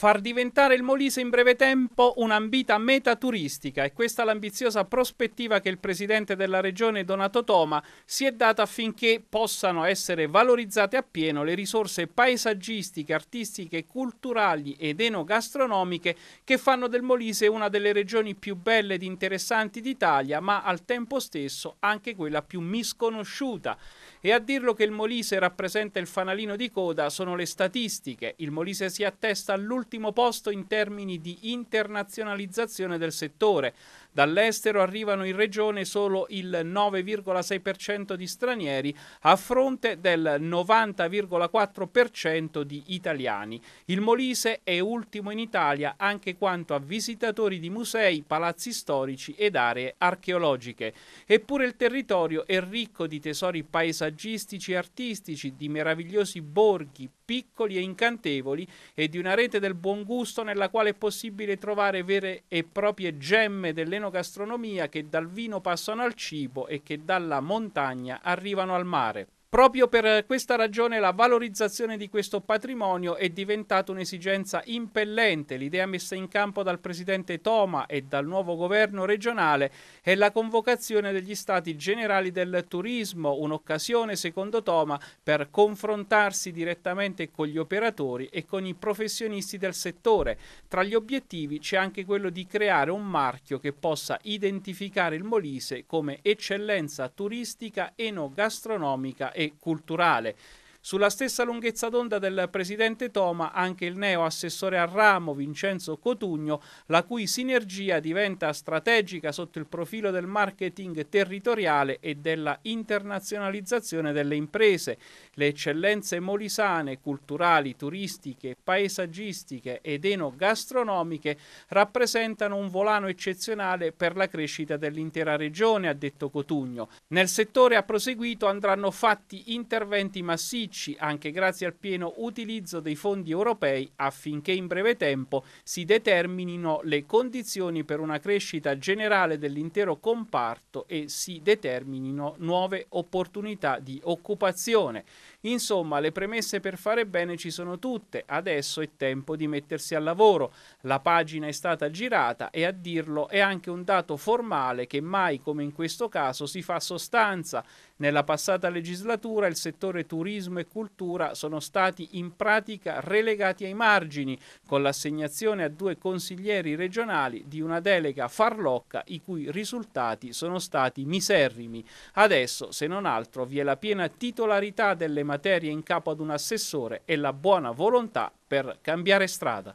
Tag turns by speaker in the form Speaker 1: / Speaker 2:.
Speaker 1: Far diventare il Molise in breve tempo un'ambita meta turistica e questa l'ambiziosa prospettiva che il presidente della regione Donato Toma si è data affinché possano essere valorizzate appieno le risorse paesaggistiche, artistiche, culturali ed enogastronomiche che fanno del Molise una delle regioni più belle ed interessanti d'Italia, ma al tempo stesso anche quella più misconosciuta. E a dirlo che il Molise rappresenta il fanalino di coda sono le statistiche. Il Molise si attesta all'ultimo ultimo posto in termini di internazionalizzazione del settore. Dall'estero arrivano in regione solo il 9,6% di stranieri a fronte del 90,4% di italiani. Il Molise è ultimo in Italia anche quanto a visitatori di musei, palazzi storici ed aree archeologiche. Eppure il territorio è ricco di tesori paesaggistici e artistici, di meravigliosi borghi, piccoli e incantevoli e di una rete del buon gusto nella quale è possibile trovare vere e proprie gemme delle nostre gastronomia che dal vino passano al cibo e che dalla montagna arrivano al mare. Proprio per questa ragione la valorizzazione di questo patrimonio è diventata un'esigenza impellente. L'idea messa in campo dal presidente Toma e dal nuovo governo regionale è la convocazione degli stati generali del turismo, un'occasione secondo Toma per confrontarsi direttamente con gli operatori e con i professionisti del settore. Tra gli obiettivi c'è anche quello di creare un marchio che possa identificare il Molise come eccellenza turistica, enogastronomica e culturale sulla stessa lunghezza d'onda del presidente Toma anche il neo assessore al ramo Vincenzo Cotugno, la cui sinergia diventa strategica sotto il profilo del marketing territoriale e della internazionalizzazione delle imprese. Le eccellenze molisane, culturali, turistiche, paesaggistiche ed enogastronomiche rappresentano un volano eccezionale per la crescita dell'intera regione, ha detto Cotugno. Nel settore ha proseguito andranno fatti interventi massicci spicci anche grazie al pieno utilizzo dei fondi europei affinché in breve tempo si determinino le condizioni per una crescita generale dell'intero comparto e si determinino nuove opportunità di occupazione. Insomma, le premesse per fare bene ci sono tutte, adesso è tempo di mettersi al lavoro. La pagina è stata girata e a dirlo è anche un dato formale che mai come in questo caso si fa sostanza. Nella passata legislatura il settore turismo turismo cultura sono stati in pratica relegati ai margini, con l'assegnazione a due consiglieri regionali di una delega farlocca i cui risultati sono stati miserrimi. Adesso, se non altro, vi è la piena titolarità delle materie in capo ad un assessore e la buona volontà per cambiare strada.